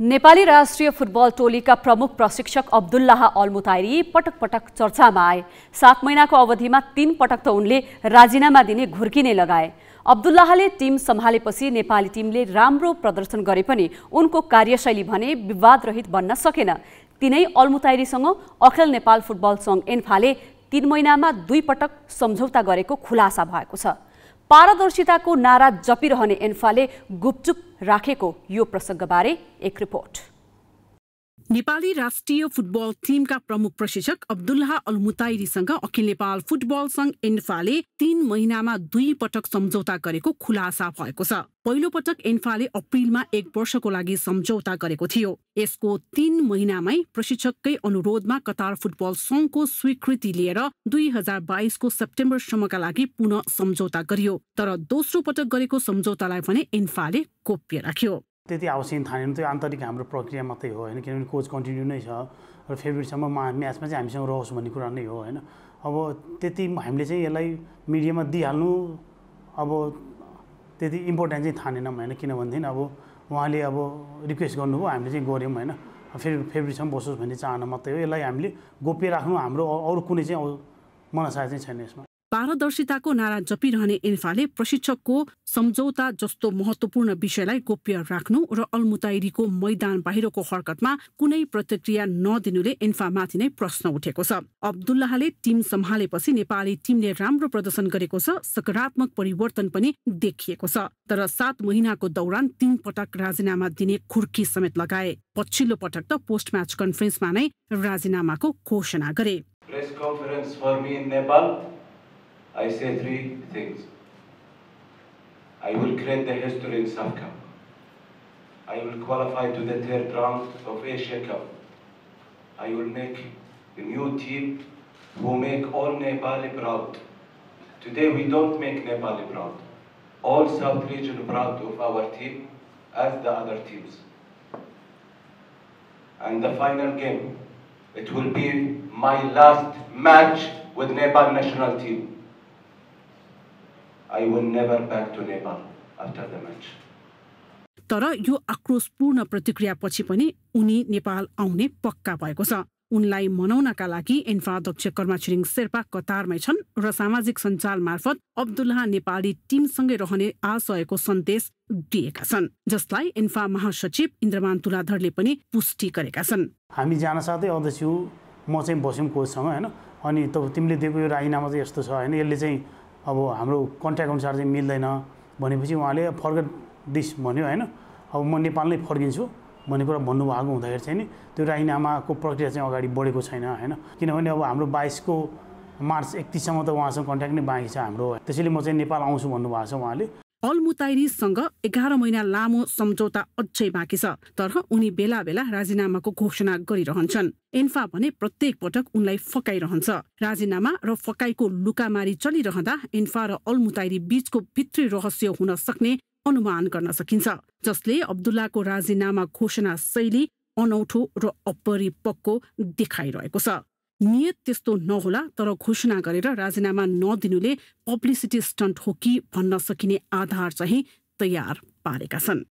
नेपाली राष्ट्रिय फुटबल टोलीका प्रमुख प्रशिक्षक अब्दुल्लाह अल्मुताइरी पटक पटक चर्चामा आए सात महिनाको अवधिमा तीन पटक त उनले राजीनामा दिने घुर्किने लगाए अब्दुल्लाहले टिम सम्हालेपछि नेपाली टिमले राम्रो प्रदर्शन गरे पनि उनको कार्यशैली भने विवादरहित बन्न सकेन तिनै अल्मुताइरीसँग अखिल नेपाल फुटबल सङ्घ एन्फाले तीन महिनामा दुई पटक सम्झौता गरेको खुलासा भएको छ पारदर्शिताको नारा जपिरहने एन्फाले गुपचुप राखेको यो प्रसङ्गबारे एक रिपोर्ट नेपाली राष्ट्रिय फुटबल टिमका प्रमुख प्रशिक्षक अब्दुल्लाह अलमुताइरीसँग अखिल नेपाल फुटबल सङ्घ एन्फाले तीन महिनामा दुई पटक सम्झौता गरेको खुलासा भएको छ पहिलो पटक एन्फाले अप्रिलमा एक वर्षको लागि सम्झौता गरेको थियो यसको तीन महिनामै प्रशिक्षककै अनुरोधमा कतार फुटबल सङ्घको स्वीकृति लिएर दुई हजार बाइसको सेप्टेम्बरसम्मका लागि पुनः सम्झौता गरियो तर दोस्रो पटक गरेको सम्झौतालाई भने एन्फाले गोप्य राख्यो त्यति आवश्यक थानेन त्यो आन्तरिक हाम्रो प्रक्रिया मात्रै हो होइन किनभने कोच कन्टिन्यू नै छ र फेब्रुअरीसम्म मा म्याचमा चाहिँ हामीसँग रहोस् भन्ने कुरा नै हो होइन अब त्यति हामीले चाहिँ यसलाई मिडियामा दिइहाल्नु अब त्यति इम्पोर्टेन्ट चाहिँ थानेनौँ होइन किनभनेदेखि अब उहाँले अब रिक्वेस्ट गर्नुभयो हामीले चाहिँ गऱ्यौँ होइन फेरि फेब्रुअरीसम्म बसोस् भन्ने चाहना मात्रै हो यसलाई हामीले गोप्य राख्नु हाम्रो अरू कुनै चाहिँ मनसाय चाहिँ छैन यसमा पारदर्शिताको नारा जपिरहने इन्फाले प्रशिक्षकको सम्झौता जस्तो महत्वपूर्ण विषयलाई गोप्य राख्नु र अल्मुताइरीको मैदान बाहिरको हरकतमा कुनै प्रतिक्रिया नदिनुले इन्फामाथि नै प्रश्न उठेको छ अब्दुल्लाहले टिम सम्हालेपछि नेपाली टिमले राम्रो प्रदर्शन गरेको छ सकारात्मक परिवर्तन पनि देखिएको छ तर सात महिनाको दौरान तीन पटक राजीनामा दिने खुर्की समेत लगाए पछिल्लो पटक त पोस्ट म्याच कन्फरेन्समा नै राजीनामाको घोषणा गरे press conference for me in Nepal I say three things. I will create the history in South Cup. I will qualify to the third round of Asia Cup. I will make a new team who make all Nepali proud. Today we don't make Nepali proud. All South region proud of our team as the other teams. And the final game, it will be my last match with Nepal national team. I will never back to Nepal after the match. तर यो आक्रोशपूर्ण प्रतिक्रियापछि पनि उनी नेपाल आउने पक्का भएको छ उनलाई मनाउनका लागि एन्फा अध्यक्ष कर्मा छिरिङ शेर्पा कतारमै छन् र सामाजिक सञ्चाल मार्फत अब्दुल्लाह नेपाली टिमसँगै रहने आशयको सन्देश दिएका छन् जसलाई एन्फा महासचिव इन्द्रमान तुलाधरले पनि पुष्टि गरेका छन् हामी जान साथै अध्यक्ष म चाहिँ बस्यौँ कोचसँग होइन अनि तिमीले दिएको यो राजीनामा चाहिँ यस्तो छ होइन यसले चाहिँ अब हाम्रो कन्ट्याक्ट अनुसार चाहिँ मिल्दैन भनेपछि उहाँले फर्केट दिस भन्यो होइन अब म नेपाल नै फर्किन्छु भन्ने कुरा भन्नुभएको हुँदाखेरि चाहिँ नि त्यो राइनामाको प्रक्रिया चाहिँ अगाडि बढेको छैन होइन किनभने अब हाम्रो बाइसको मार्च एकतिससम्म त उहाँसँग कन्ट्याक्ट नै बाँकी छ हाम्रो त्यसैले म चाहिँ नेपाल आउँछु भन्नुभएको छ उहाँले अल एघार महिना लामो सम्झौता अझै बाँकी छ तर उनी बेला बेला राजीनामाको घोषणा गरिरहन्छन् एन्फा भने प्रत्येक पटक उनलाई फकाइरहन्छ राजीनामा र फकाइको लुकामारी चलिरहँदा एन्फा र अल बीचको भित्री रहस्य हुन सक्ने अनुमान गर्न सकिन्छ जसले अब्दुल्लाको राजीनामा घोषणा शैली अनौठो र अपरिपक्व देखाइरहेको छ नियत त्यस्तो नहोला तर घोषणा गरेर राजीनामा नदिनुले पब्लिसिटी स्टन्ट हो कि भन्न सकिने आधार चाहिँ तयार पारेका छन्